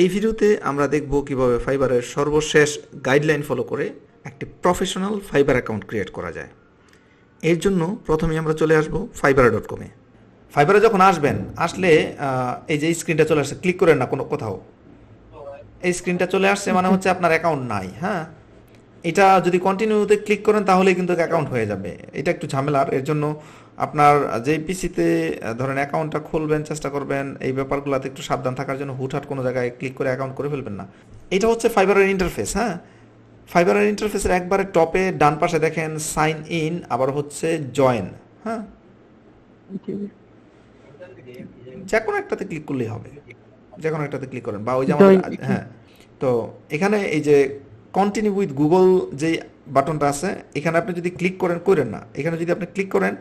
এই ভিডিওতে আমরা দেখব কিভাবে ফাইবারের সর্বশেষ গাইডলাইন ফলো করে একটি প্রফেশনাল ফাইবার অ্যাকাউন্ট ক্রিয়েট করা যায় এর জন্য প্রথমে আমরা চলে আসব ফাইবারা ডট কমে ফাইবারে যখন আসবেন আসলে এই যে স্ক্রিনটা চলে আসছে ক্লিক করেন না কোনো কোথাও এই স্ক্রিনটা চলে আসছে মানে হচ্ছে আপনার অ্যাকাউন্ট নাই হ্যাঁ এটা যদি কন্টিনিউতে ক্লিক করেন তাহলেই কিন্তু অ্যাকাউন্ট হয়ে যাবে এটা একটু ঝামেলার এর জন্য আপনার যে পিসিতে ধরেন অ্যাকাউন্টটা খুলবেন চেষ্টা করবেন এই ব্যাপারগুলোতে একটু সাবধান থাকার জন্য হুটহাট কোনো জায়গায় ক্লিক করে অ্যাকাউন্ট করে ফেলবেন না এটা হচ্ছে ফাইবারের ইন্টারফেস হ্যাঁ ফাইবারের ইন্টারফেসের একবারে টপে ডান পাশে দেখেন সাইন ইন আবার হচ্ছে জয়েন হ্যাঁ যে কোনো একটাতে ক্লিক করলেই হবে যে কোনো একটাতে ক্লিক করেন বা ওই যে আমাদের হ্যাঁ তো এখানে এই যে কন্টিনিউ উইথ গুগল যে বাটনটা আছে এখানে আপনি যদি ক্লিক করেন করেন না এখানে যদি আপনি ক্লিক করেন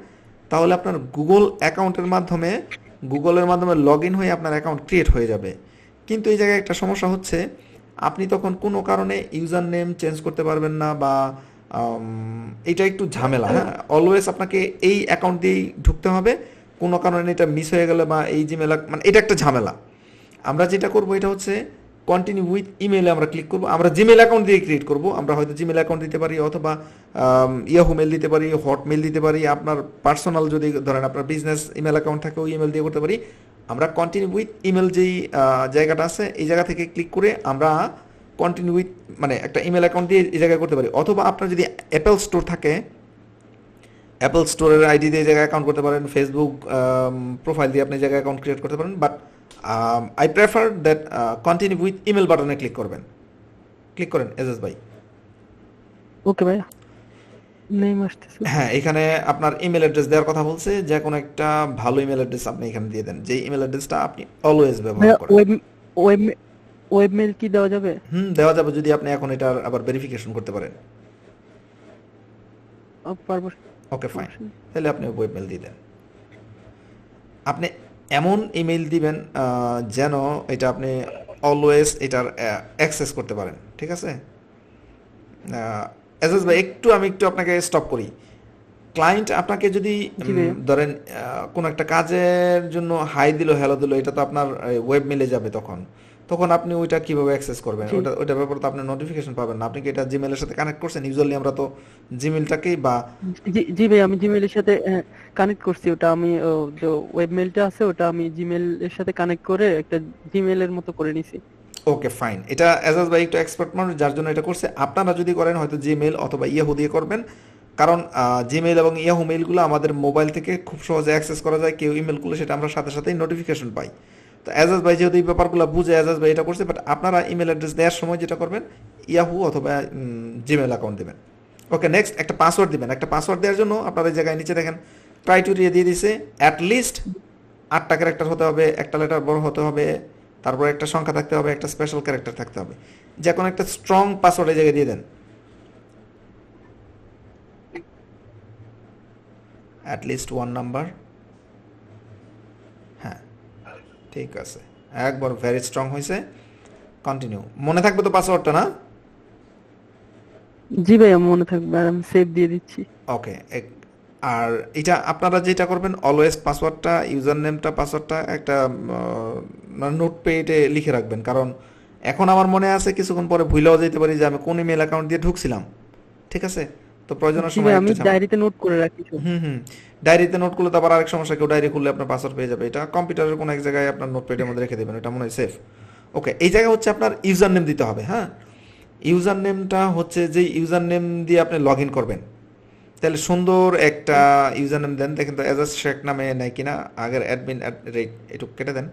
তাহলে আপনার গুগল অ্যাকাউন্টের মাধ্যমে গুগলের মাধ্যমে লগ ইন হয়ে আপনার অ্যাকাউন্ট ক্রিয়েট হয়ে যাবে কিন্তু এই জায়গায় একটা সমস্যা হচ্ছে আপনি তখন কোনো কারণে ইউজার নেম চেঞ্জ করতে পারবেন না বা এটা একটু ঝামেলা হ্যাঁ অলওয়েজ আপনাকে এই অ্যাকাউন্ট দিয়েই ঢুকতে হবে কোনো কারণে এটা মিস হয়ে গেলে বা এই জিমেলা মানে এটা একটা ঝামেলা আমরা যেটা করবো এটা হচ্ছে কন্টিনিউ উইথ ইমেলে আমরা ক্লিক করবো আমরা জিমেল অ্যাকাউন্ট দিয়ে ক্রিয়েট করবো আমরা হয়তো জিমেল অ্যাকাউন্ট দিতে পারি অথবা ইয়াহু মেল দিতে পারি হটমেল দিতে পারি আপনার পার্সোনাল যদি ধরেন আপনার বিজনেস ইমেল অ্যাকাউন্ট থাকে ওই ইমেল দিয়ে করতে পারি আমরা কন্টিনিউ উইথ ইমেল যেই জায়গাটা আছে এই জায়গা থেকে ক্লিক করে আমরা কন্টিনিউ উইথ মানে একটা ইমেল অ্যাকাউন্ট দিয়ে এই জায়গায় করতে পারি অথবা আপনার যদি অ্যাপেল স্টোর থাকে অ্যাপেল স্টোরের আইডি দিয়ে জায়গায় অ্যাকাউন্ট করতে পারেন ফেসবুক প্রোফাইল দিয়ে আপনি জায়গায় অ্যাকাউন্ট ক্রিয়েট করতে পারেন but I prefer that continue with email বাটনে ক্লিক করবেন ক্লিক করেন এজাজ ভাই ওকে ভাই নেম আসতেছে হ্যাঁ এখানে আপনার ইমেল অ্যাড্রেস দেওয়ার কথা বলছে যে কোনো একটা ভালো ইমেল অ্যাড্রেস আপনি এখানে দিয়ে দেন যে ইমেল অ্যাড্রেসটা আপনি অলওয়েজ ব্যবহার করেন ওয়েব ওয়েব ওয়েব মেল কি দেওয়া যাবে হুম দেওয়া যাবে যদি আপনি এখন এটার আবার ভেরিফিকেশন করতে পারেন পারবো ওকে ফাইন তাহলে আপনি ওয়েব মেল দিয়ে দেন আপনি এমন ইমেল দিবেন যেন এটা আপনি অলওয়েজ এটার অ্যাক্সেস করতে পারেন ঠিক আছে এজাজ ভাই একটু আমি একটু আপনাকে স্টপ করি ক্লায়েন্ট আপনাকে যদি ধরেন কোন একটা কাজের জন্য হাই দিল হ্যালো দিল এটা তো আপনার ওয়েব মেলে যাবে তখন তখন আপনি ওইটা কিভাবে অ্যাক্সেস করবেন ওটা ওইটার ব্যাপারে তো আপনি নোটিফিকেশন পাবেন না আপনি কি এটা জিমেলের সাথে কানেক্ট করছেন ইউজুয়ালি আমরা তো জিমেলটাকেই বা জি ভাই আমি জিমেলের সাথে কানেক্ট করছি ওটা আমি যে ওয়েবমেলটা আছে ওটা আমি জিমেলের সাথে কানেক্ট করে একটা জিমেলের মতো করে নিছি ওকে ফাইন এটা এজাজ ভাই একটু এক্সপার্ট মানুষ যার জন্য এটা করছে আপনারা যদি করেন হয়তো জিমেল অথবা ইয়াহু দিয়ে করবেন কারণ জিমেইল এবং ইয়াহু মেইলগুলো আমাদের মোবাইল থেকে খুব সহজে অ্যাক্সেস করা যায় কেউ ইমেলগুলো সেটা আমরা সাথে সাথেই নোটিফিকেশন পাই এজাজ ভাই যেহেতু এই ব্যাপারগুলো বুঝে এজাজ ভাই এটা করছে বাট আপনারা ইমেল অ্যাড্রেস দেওয়ার সময় যেটা করবেন ইয়াহু অথবা জিমেল অ্যাকাউন্ট দেবেন ওকে নেক্সট একটা পাসওয়ার্ড দেবেন একটা পাসওয়ার্ড দেওয়ার জন্য আপনারা জায়গায় নিচে দেখেন ক্রাইটেরিয়া দিয়ে দিছে অ্যাটলিস্ট আটটা ক্যারেক্টার হতে হবে একটা লেটার বড় হতে হবে তারপর একটা সংখ্যা থাকতে হবে একটা স্পেশাল ক্যারেক্টার থাকতে হবে যে কোনো একটা স্ট্রং পাসওয়ার্ড এই জায়গায় দিয়ে দেন অ্যাটলিস্ট ওয়ান নাম্বার ঠিক আছে একবার ভেরি স্ট্রং হয়েছে কন্টিনিউ মনে থাকবে তো পাসওয়ার্ডটা না জি ভাই মনে থাকবে আমি সেভ দিয়ে দিচ্ছি ওকে আর এটা আপনারা যেটা করবেন অলওয়েজ পাসওয়ার্ডটা ইউজার নেমটা পাসওয়ার্ডটা একটা নোটপ্যাডে মানে লিখে রাখবেন কারণ এখন আমার মনে আছে কিছুক্ষণ পরে ভুলেও যেতে পারি যে আমি কোন ইমেল অ্যাকাউন্ট দিয়ে ঢুকছিলাম ঠিক আছে তো প্রয়োজনের সময় আমি ডায়েরিতে নোট করে রাখি হুম হুম ডায়েরিতে নোট করলে তো আবার আরেক সমস্যা কেউ ডায়েরি খুললে আপনার পাসওয়ার্ড পেয়ে যাবে এটা কম্পিউটারের কোনো এক জায়গায় আপনার নোটপ্যাডের মধ্যে রেখে দেবেন এটা মনে হয় সেফ ওকে এই জায়গায় হচ্ছে আপনার ইউজার নেম দিতে হবে হ্যাঁ ইউজার নেমটা হচ্ছে যে ইউজার নেম দিয়ে আপনি লগ ইন করবেন তাহলে সুন্দর একটা ইউজার নেম দেন দেখেন তো এজ এজাজ শেখ নামে নাই কিনা আগের অ্যাডমিন রেট একটু কেটে দেন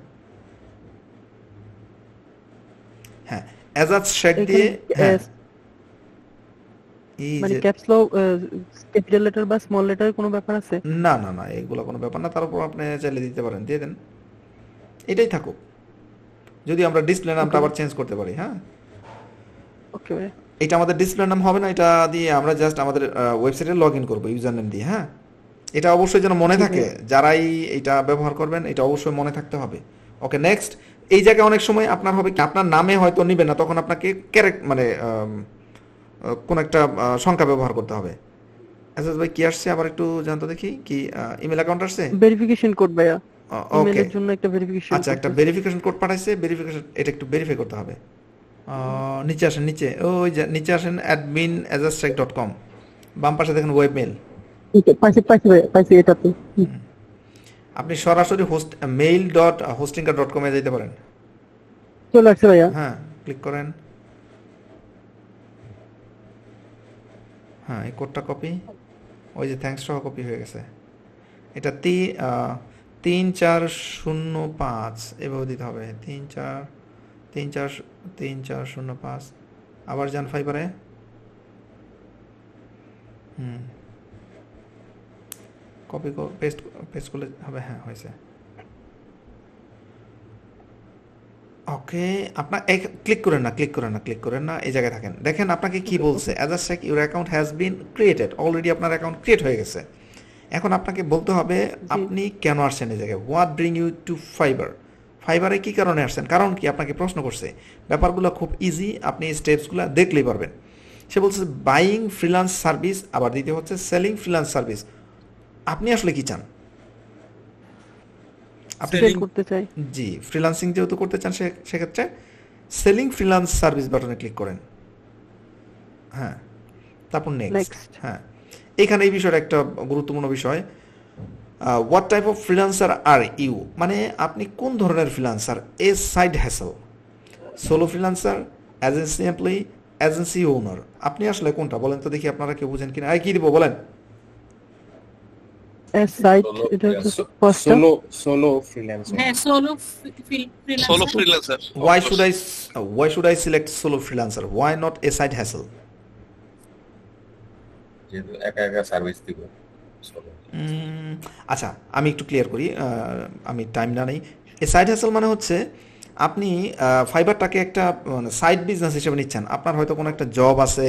হ্যাঁ এজাজ শেখ দিয়ে হ্যাঁ মানে ক্যাপস লক ক্যাপিটাল লেটার বা স্মল লেটার কোনো ব্যাপার আছে না না না এগুলো কোনো ব্যাপার না আপনি চাইলে দিতে পারেন দিয়ে দেন এটাই থাকুক যদি আমরা ডিসপ্লে নামটা আবার চেঞ্জ করতে পারি হ্যাঁ ওকে এটা আমাদের ডিসপ্লে নাম হবে না এটা দিয়ে আমরা জাস্ট আমাদের ওয়েবসাইটে লগ ইন করবো ইউজার নেম দিয়ে হ্যাঁ এটা অবশ্যই যেন মনে থাকে যারাই এটা ব্যবহার করবেন এটা অবশ্যই মনে থাকতে হবে ওকে নেক্সট এই জায়গায় অনেক সময় আপনার হবে কি আপনার নামে হয়তো নিবে না তখন আপনাকে ক্যারেক্ট মানে কোন একটা সংখ্যা ব্যবহার করতে হবে এসএস ভাই কি আসছে আবার একটু জানতে দেখি কি ইমেল অ্যাকাউন্ট আসছে ভেরিফিকেশন কোড ভাইয়া ওকে এর জন্য একটা ভেরিফিকেশন আচ্ছা একটা ভেরিফিকেশন কোড পাঠাইছে ভেরিফিকেশন এটা একটু ভেরিফাই করতে হবে নিচে আসেন নিচে ওই যে নিচে আসেন অ্যাডমিন অ্যাজাস্ট্রাইক ডট কম বাম পাশে দেখেন ওয়েব মেল পাইছি পাইছি পাইছি এটাতে আপনি সরাসরি host mail dot Hostinger dot কমে যেতে পারেন চলে আসছে ভাইয়া হ্যাঁ ক্লিক করেন হ্যাঁ এই কোডটা কপি ওই যে থ্যাংকস সহ কপি হয়ে গেছে এটা তি তিন চার শূন্য পাঁচ এভাবে দিতে হবে তিন চার তিন চার তিন চার শূন্য পাঁচ আবার যান ফাইবারে হুম কপি পেস্ট পেস্ট করলে হবে হ্যাঁ হয়েছে ওকে আপনার ক্লিক করেন না ক্লিক করেন না ক্লিক করেন না এই জায়গায় থাকেন দেখেন আপনাকে কি বলছে as a check your account has been created already আপনার অ্যাকাউন্ট ক্রিয়েট হয়ে গেছে এখন আপনাকে বলতে হবে আপনি কেন আসছেন এই জায়গায় what bring you to Fiverr ফাইবারে কী কারণে আসছেন কারণ কি আপনাকে প্রশ্ন করছে ব্যাপারগুলো খুব ইজি আপনি এই স্টেপসগুলো দেখলেই পারবেন সে বলছে বাইং ফ্রিলান্স সার্ভিস আবার দিতে হচ্ছে সেলিং ফ্রিলান্স সার্ভিস আপনি আসলে কী চান আপনি সেল করতে চাই জি ফ্রিল্যান্সিং যেহেতু করতে চান সেক্ষেত্রে সেলিং ফ্রিল্যান্স সার্ভিস বাটনে ক্লিক করেন হ্যাঁ তারপর নেক্সট হ্যাঁ এখানে এই বিষয়ের একটা গুরুত্বপূর্ণ বিষয় what type of freelancer are you মানে আপনি কোন ধরনের freelancer a side hustle solo freelancer agency employee agency owner আপনি আসলে কোনটা বলেন তো দেখি আপনারা কেউ বুঝেন কিনা আর কি দিব বলেন আচ্ছা আমি একটু ক্লিয়ার করি আমি টাইম না নেই সাইড হ্যাসল মানে হচ্ছে আপনি ফাইবারটাকে একটা সাইড বিজনেস হিসেবে নিচ্ছেন আপনার হয়তো কোনো একটা জব আছে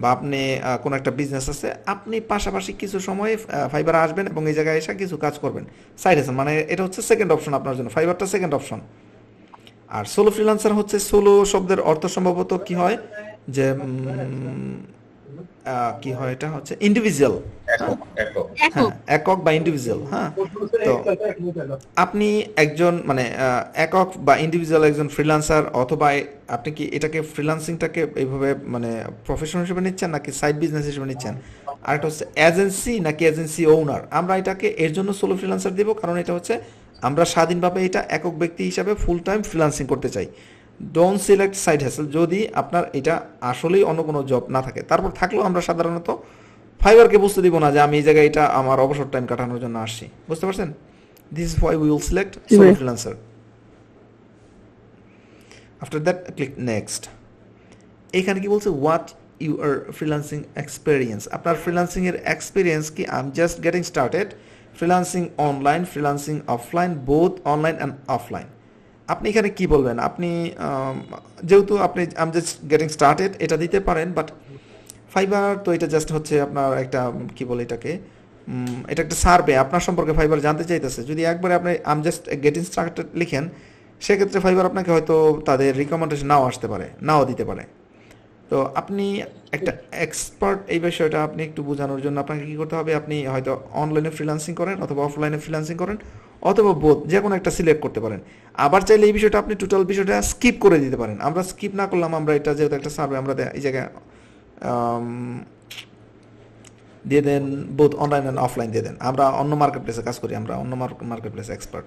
বা আপনি কোনো একটা বিজনেস আছে আপনি পাশাপাশি কিছু সময়ে ফাইবার আসবেন এবং এই জায়গায় এসে কিছু কাজ করবেন সাইড এসে মানে এটা হচ্ছে সেকেন্ড অপশন আপনার জন্য ফাইবারটা সেকেন্ড অপশন আর সোলো ফ্রিলান্সার হচ্ছে সোলো শব্দের অর্থ সম্ভবত কি হয় যে কি হয় এটা হচ্ছে ইন্ডিভিজুয়াল হ্যাঁ, একক বা ইন্ডিভিজুয়াল হ্যাঁ তো আপনি একজন মানে একক বা ইন্ডিভিজুয়াল একজন অথবা আপনি কি এটাকে এইভাবে মানে প্রফেশন হিসেবে নিচ্ছেন নাকি সাইড বিজনেস হিসেবে নিচ্ছেন আর এটা হচ্ছে এজেন্সি নাকি এজেন্সি ওনার আমরা এটাকে এর জন্য সোলো ফ্রিলান্সার দিব কারণ এটা হচ্ছে আমরা স্বাধীনভাবে এটা একক ব্যক্তি হিসাবে ফুল টাইম ফ্রিলান্সিং করতে চাই ডোন্ট সিলেক্ট সাইড হ্যাসেল যদি আপনার এটা আসলেই অন্য কোনো জব না থাকে তারপর থাকলেও আমরা সাধারণত ফাইবারকে বুঝতে দিব না যে আমি এই জায়গায় এটা আমার অবসর টাইম কাটানোর জন্য আসছি বুঝতে পারছেন this is why will select sorry freelancer after that click next এখানে কি বলছে what you are freelancing experience আপনার ফ্রিল্যান্সিংয়ের এক্সপিরিয়েন্স কি I'm just getting started freelancing online freelancing offline both online and offline আপনি এখানে কি বলবেন আপনি যেহেতু আপনি আম জাস্ট গেটিং স্টার্টেড এটা দিতে পারেন বাট ফাইবার তো এটা জাস্ট হচ্ছে আপনার একটা কি বলে এটাকে এটা একটা সার্ভে আপনার সম্পর্কে ফাইবার জানতে চাইতেছে যদি একবারে আপনি আম জাস্ট গেট ইনস্ট্রাক্টেড লিখেন সেক্ষেত্রে ফাইবার আপনাকে হয়তো তাদের রিকমেন্ডেশন নাও আসতে পারে নাও দিতে পারে তো আপনি একটা এক্সপার্ট এই বিষয়টা আপনি একটু বোঝানোর জন্য আপনাকে কী করতে হবে আপনি হয়তো অনলাইনে ফ্রিলান্সিং করেন অথবা অফলাইনে ফ্রিলান্সিং করেন অথবা বোধ যে কোনো একটা সিলেক্ট করতে পারেন আবার চাইলে এই বিষয়টা আপনি টোটাল বিষয়টা স্কিপ করে দিতে পারেন আমরা স্কিপ না করলাম আমরা এটা যেহেতু একটা সার্ভে আমরা এই জায়গায় um, দিয়ে দেন বোধ অনলাইন অ্যান্ড অফলাইন দিয়ে দেন আমরা অন্য মার্কেট প্লেসে কাজ করি আমরা অন্য মার্কেট প্লেসে এক্সপার্ট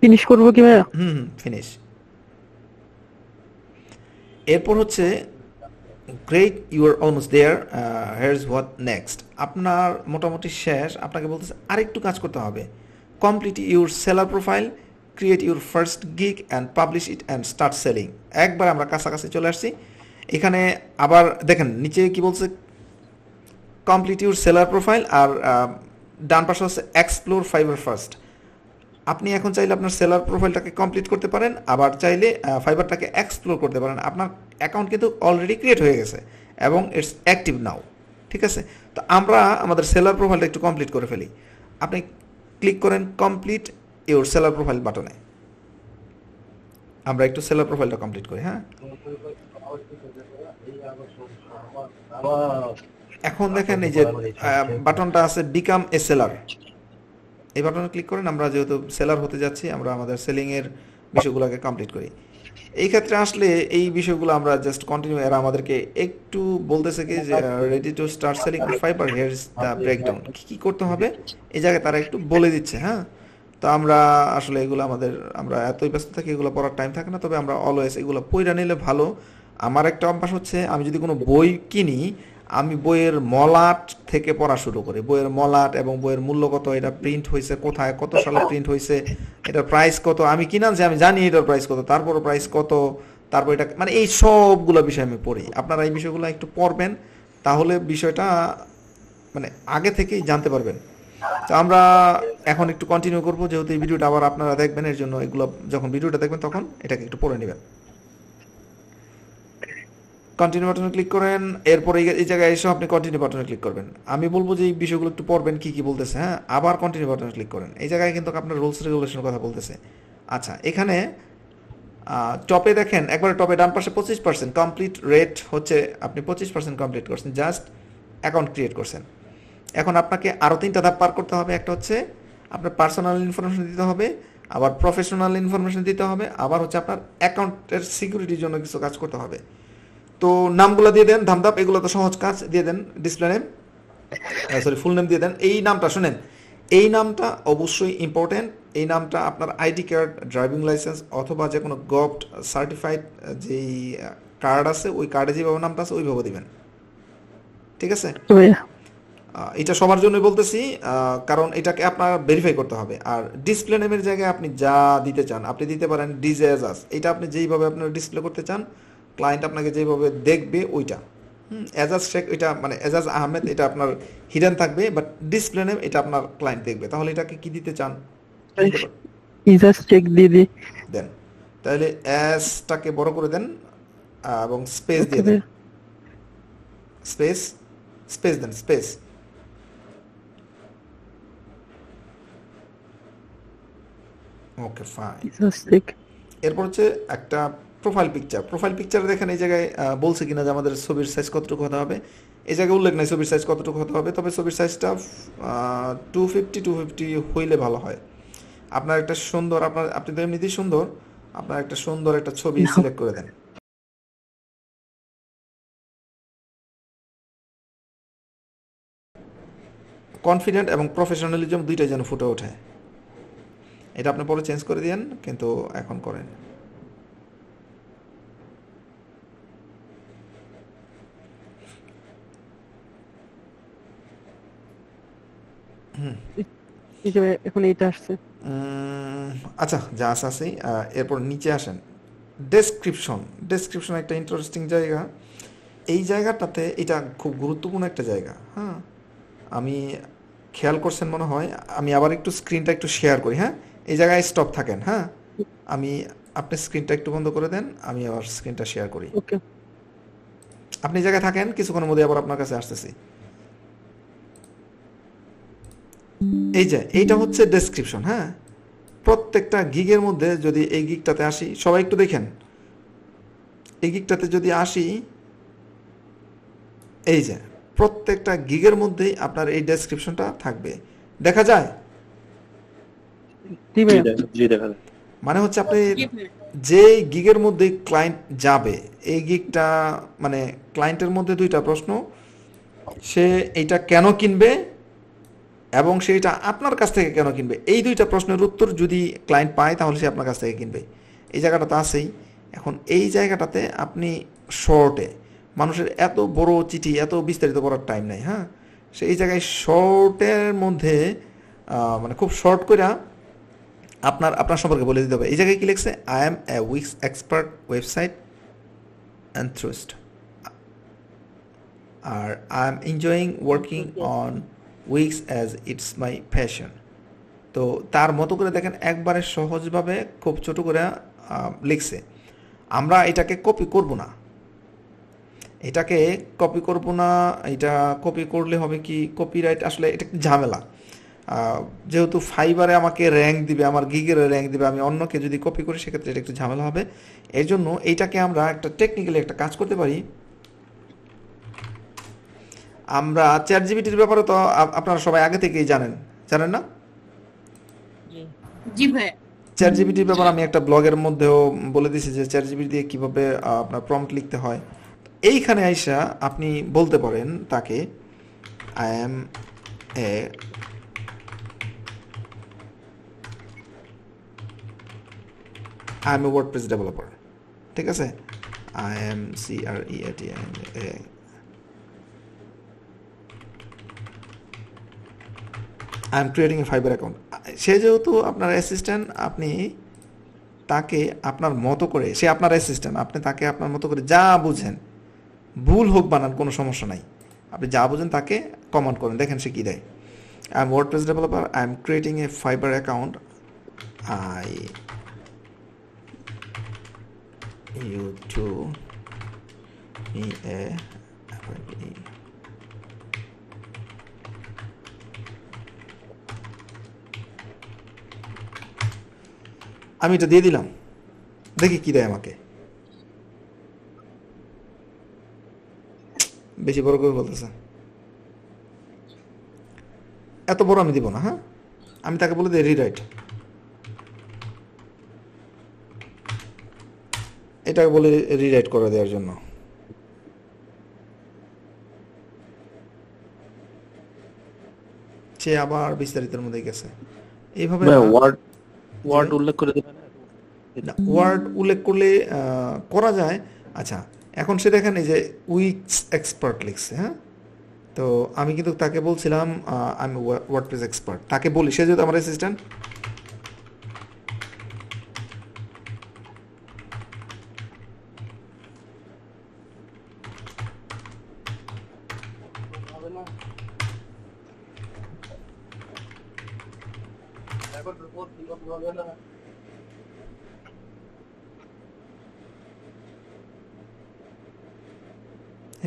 ফিনিশ করবো কি ভাইয়া হুম ফিনিশ এরপর হচ্ছে great you are almost there here what next আপনার মোটামুটি শেষ আপনাকে বলতেছে আরেকটু কাজ করতে হবে complete your seller profile create your first gig and publish it and start selling একবার আমরা কাছাকাছি চলে আসছি এখানে আবার দেখেন নিচে কি বলছে কমপ্লিট ইউর সেলার প্রোফাইল আর ডান পাশে হচ্ছে এক্সপ্লোর ফাইবার ফার্স্ট আপনি এখন চাইলে আপনার সেলার প্রোফাইলটাকে কমপ্লিট করতে পারেন আবার চাইলে ফাইবারটাকে এক্সপ্লোর করতে পারেন আপনার অ্যাকাউন্ট কিন্তু অলরেডি ক্রিয়েট হয়ে গেছে এবং ইটস অ্যাক্টিভ নাও ঠিক আছে তো আমরা আমাদের সেলার প্রোফাইলটা একটু কমপ্লিট করে ফেলি আপনি ক্লিক করেন কমপ্লিট ইউর সেলার প্রোফাইল বাটনে আমরা একটু সেলার প্রোফাইলটা কমপ্লিট করি হ্যাঁ এখন দেখেন এই যে বাটনটা আছে বিকাম এ সেলার এই বাটনে ক্লিক করেন আমরা যেহেতু সেলার হতে যাচ্ছি আমরা আমাদের সেলিং এর বিষয়গুলোকে কমপ্লিট করি এই ক্ষেত্রে আসলে এই বিষয়গুলো আমরা জাস্ট কন্টিনিউ এরা আমাদেরকে একটু বলতেছে কি যে ready to start selling Fiverr here is the breakdown কি কি করতে হবে এই জায়গায় তারা একটু বলে দিচ্ছে হ্যাঁ তো আমরা আসলে এগুলো আমাদের আমরা এতই ব্যস্ত থাকি এগুলো পড়ার টাইম থাকে না তবে আমরা অলওয়েজ এগুলো পইরা নিলে ভালো আমার একটা অভ্যাস হচ্ছে আমি যদি কোনো বই কিনি আমি বইয়ের মলাট থেকে পড়া শুরু করি বইয়ের মলাট এবং বইয়ের মূল্য কত এটা প্রিন্ট হয়েছে কোথায় কত সালে প্রিন্ট হয়েছে এটার প্রাইস কত আমি কিনা যে আমি জানি এটার প্রাইস কত তারপর প্রাইস কত তারপর এটা মানে এই সবগুলো বিষয় আমি পড়ি আপনারা এই বিষয়গুলো একটু পড়বেন তাহলে বিষয়টা মানে আগে থেকেই জানতে পারবেন তো আমরা এখন একটু কন্টিনিউ করবো যেহেতু এই ভিডিওটা আবার আপনারা দেখবেন এর জন্য এগুলো যখন ভিডিওটা দেখবেন তখন এটাকে একটু পড়ে নেবেন কন্টিনিউ বাটনে ক্লিক করেন এরপরে এই জায়গায় এসে আপনি কন্টিনিউ বাটনে ক্লিক করবেন আমি বলবো যে এই বিষয়গুলো একটু পড়বেন কী কী বলতেছে হ্যাঁ আবার কন্টিনিউ বাটনে ক্লিক করেন এই জায়গায় কিন্তু আপনার রুলস রেগুলেশনের কথা বলতেছে আচ্ছা এখানে টপে দেখেন একবারে টপে ডান পাশে পঁচিশ পার্সেন্ট কমপ্লিট রেট হচ্ছে আপনি পঁচিশ পার্সেন্ট কমপ্লিট করছেন জাস্ট অ্যাকাউন্ট ক্রিয়েট করছেন এখন আপনাকে আরও তিনটা ধাপ পার করতে হবে একটা হচ্ছে আপনার পার্সোনাল ইনফরমেশন দিতে হবে আবার প্রফেশনাল ইনফরমেশন দিতে হবে আবার হচ্ছে আপনার অ্যাকাউন্টের সিকিউরিটির জন্য কিছু কাজ করতে হবে তো নামগুলো দিয়ে দেন ধামধাপ এগুলো তো সহজ কাজ দিয়ে দেন display name sorry full name দিয়ে দেন এই নামটা শোনেন এই নামটা অবশ্যই ইম্পর্টেন্ট এই নামটা আপনার আইডি কার্ড ড্রাইভিং লাইসেন্স অথবা যে কোনো গভড সার্টিফাইড যেই কার্ড আছে ওই কার্ডে যেভাবে নামটা আছে ওইভাবে দিবেন ঠিক আছে এটা সবার জন্য বলতেছি কারণ এটাকে আপনার ভেরিফাই করতে হবে আর ডিসপ্লে নেমের জায়গায় আপনি যা দিতে চান আপনি দিতে পারেন ডিজেজাস এটা আপনি যেইভাবে আপনার ডিসপ্লে করতে চান ক্লায়েন্ট আপনাকে যেভাবে দেখবে ওইটা এজাজ শেখ এটা মানে এজাজ আহমেদ এটা আপনার হিডেন থাকবে বাট ডিসপ্লে নেম এটা আপনার ক্লায়েন্ট দেখবে তাহলে এটাকে কি দিতে চান চেক দিয়ে দিদি দেন তাহলে এসটাকে বড় করে দেন এবং স্পেস দিয়ে দেন স্পেস স্পেস দেন স্পেস ওকে ফাইন এরপর হচ্ছে একটা প্রোফাইল পিকচার প্রোফাইল পিকচার দেখেন এই জায়গায় বলছে কিনা যে আমাদের ছবির সাইজ কতটুকু হতে হবে এই জায়গায় উল্লেখ নাই ছবির সাইজ কতটুকু হতে হবে তবে ছবির সাইজটা টু ফিফটি টু ফিফটি হইলে ভালো হয় আপনার একটা সুন্দর আপনার আপনি তো এমনিতেই সুন্দর আপনার একটা সুন্দর একটা ছবি সিলেক্ট করে দেন কনফিডেন্ট এবং প্রফেশনালিজম দুইটাই যেন ফুটে ওঠে এটা আপনি পরে চেঞ্জ করে দিয়েন কিন্তু এখন করেন হিসেবে এখন আসছে আচ্ছা যা আছে এরপর নিচে আসেন ডেসক্রিপশন ডেসক্রিপশন একটা ইন্টারেস্টিং জায়গা এই জায়গাটাতে এটা খুব গুরুত্বপূর্ণ একটা জায়গা হ্যাঁ আমি খেয়াল করছেন মনে হয় আমি আবার একটু স্ক্রিনটা একটু শেয়ার করি হ্যাঁ এই জায়গায় স্টপ থাকেন হ্যাঁ আমি আপনি স্ক্রিনটা একটু বন্ধ করে দেন আমি আবার স্ক্রিনটা শেয়ার করি আপনি জায়গায় থাকেন কিছুক্ষণের মধ্যে আবার আপনার কাছে আসতেছি এই যে এইটা হচ্ছে ডেসক্রিপশন হ্যাঁ প্রত্যেকটা গিগের মধ্যে যদি এই গিগটাতে আসি সবাই একটু দেখেন এই গিগটাতে যদি আসি এই যে প্রত্যেকটা গিগের মধ্যেই আপনার এই ডেসক্রিপশনটা থাকবে দেখা যায় মানে হচ্ছে আপনি যে আচ্ছা, গিগের মধ্যে ক্লায়েন্ট যাবে এই গিগটা মানে ক্লায়েন্টের মধ্যে দুইটা প্রশ্ন সে এটা কেন কিনবে এবং সেইটা আপনার কাছ থেকে কেন কিনবে এই দুইটা প্রশ্নের উত্তর যদি ক্লায়েন্ট পায় তাহলে সে আপনার কাছ থেকে কিনবে এই জায়গাটা তো আছেই এখন এই জায়গাটাতে আপনি শর্টে মানুষের এত বড় চিঠি এত বিস্তারিত করার টাইম নেই হ্যাঁ সেই জায়গায় শর্টের মধ্যে মানে খুব শর্ট করে আপনার আপনার সম্পর্কে বলে দিতে হবে এই জায়গায় কী লিখছে I'm a Wix expert website and thrust আর I'm enjoying working on Wix as it's my passion তো তার মতো করে দেখেন একবারে সহজভাবে খুব ছোট করে লিখছে আমরা এটাকে কপি করব না এটাকে কপি করব না এটা কপি করলে হবে কি কপিরাইট আসলে এটা ঝামেলা যেহেতু ফাইবারে আমাকে র্যাঙ্ক দিবে আমার গিগের র্যাঙ্ক দিবে আমি অন্যকে যদি কপি করি সেক্ষেত্রে এটা একটু ঝামেলা হবে এই জন্য এইটাকে আমরা একটা টেকনিক্যালি একটা কাজ করতে পারি আমরা চ্যাট জিবিটির ব্যাপারে তো আপনারা সবাই আগে থেকেই জানেন জানেন না চ্যাট জিবিটির ব্যাপারে আমি একটা ব্লগের মধ্যেও বলে দিছি যে চ্যাট জিবিটি দিয়ে কিভাবে আপনার প্রম্পট লিখতে হয় এইখানে আইসা আপনি বলতে পারেন তাকে I'm A I'm a press developer ঠিক আছে I'm C R E A T M A I'm creating a Fiverr account সে যেহেতু আপনার অ্যাসিস্ট্যান্ট আপনি তাকে আপনার মতো করে সে আপনার অ্যাসিস্ট্যান্ট আপনি তাকে আপনার মতো করে যা বুঝেন ভুল হোক বানান কোনো সমস্যা নাই আপনি যা বুঝেন তাকে কমান্ড করেন দেখেন সে কী দেয় I'm word page developer I'm creating a Fiverr account I you to E A আমি এটা দিয়ে দিলাম দেখি কি দেয় আমাকে বেশি বড় করে বলতেছে এত বড় আমি দিব না হ্যাঁ আমি তাকে বলে দিই রিরাইট এটাকে বলে রিরাইট করে দেওয়ার জন্য সে আবার বিস্তারিতের মধ্যে গেছে এইভাবে ওয়ার্ড ওয়ার্ড উল্লেখ করে দেবেন ওয়ার্ড উল্লেখ করলে করা যায় আচ্ছা এখন সে দেখেন এই যে উইক্স এক্সপার্ট লিখছে হ্যাঁ তো আমি কিন্তু তাকে বলছিলাম আমি ওয়ার্ডপ্রেস এক্সপার্ট তাকে বলি সে যেহেতু আমার assistant Hey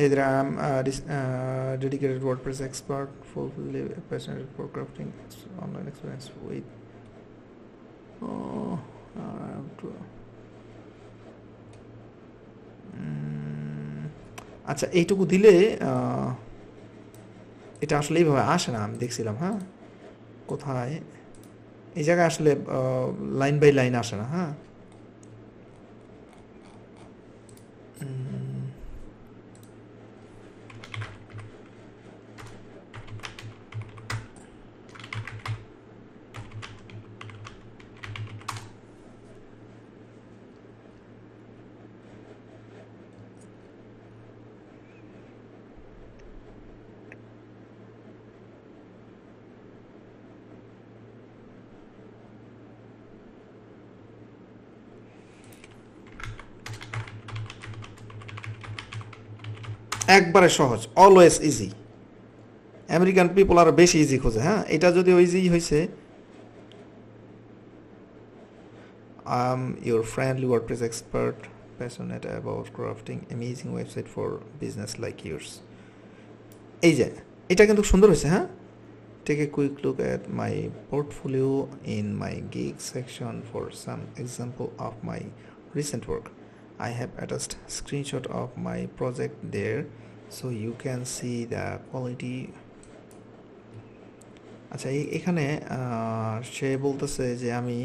there, I'm a uh, uh, dedicated WordPress expert, fully passionate for crafting online experience with. Oh, I have uh, আচ্ছা এইটুকু দিলে এটা আসলে এইভাবে আসে না আমি দেখছিলাম হ্যাঁ কোথায় এই জায়গায় আসলে লাইন বাই লাইন আসে না হ্যাঁ একবারে সহজ অলওয়েজ ইজি আমেরিকান পিপল আরও বেশি ইজি খোঁজে হ্যাঁ এটা যদি ইজি হয়েছে I'm your friendly WordPress expert passionate about crafting amazing website for business like yours এই যে এটা কিন্তু সুন্দর হয়েছে হ্যাঁ take a quick look at my portfolio in my gig section for some example of my recent work I have attached screenshot of my project there so you can see the quality আচ্ছা এখানে সে বলতেছে যে আমি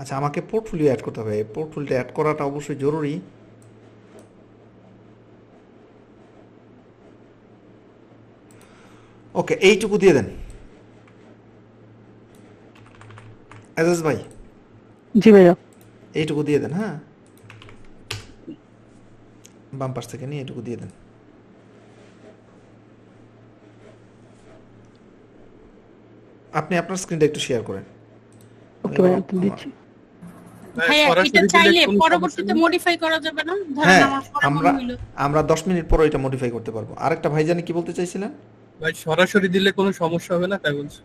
আচ্ছা আমাকে portfolio add করতে হবে portfolio add করাটা অবশ্যই জরুরি ওকে এইটুকু দিয়ে দেন এস ভাই জি ভাইয়া এইটুকু দিয়ে দেন হ্যাঁ বাম পাশ থেকে নিয়ে এটুকু দিয়ে দেন আপনি আপনার স্ক্রিনটা একটু শেয়ার করেন ওকে দিচ্ছি হ্যাঁ, হ্যাঁ, হ্যাঁ, আমরা দশ মিনিট পর এটা মডিফাই করতে পারবো আরেকটা ভাই জানি কি বলতে চাইছিলেন ভাই সরাসরি দিলে কোনো সমস্যা হবে না তাই বলছো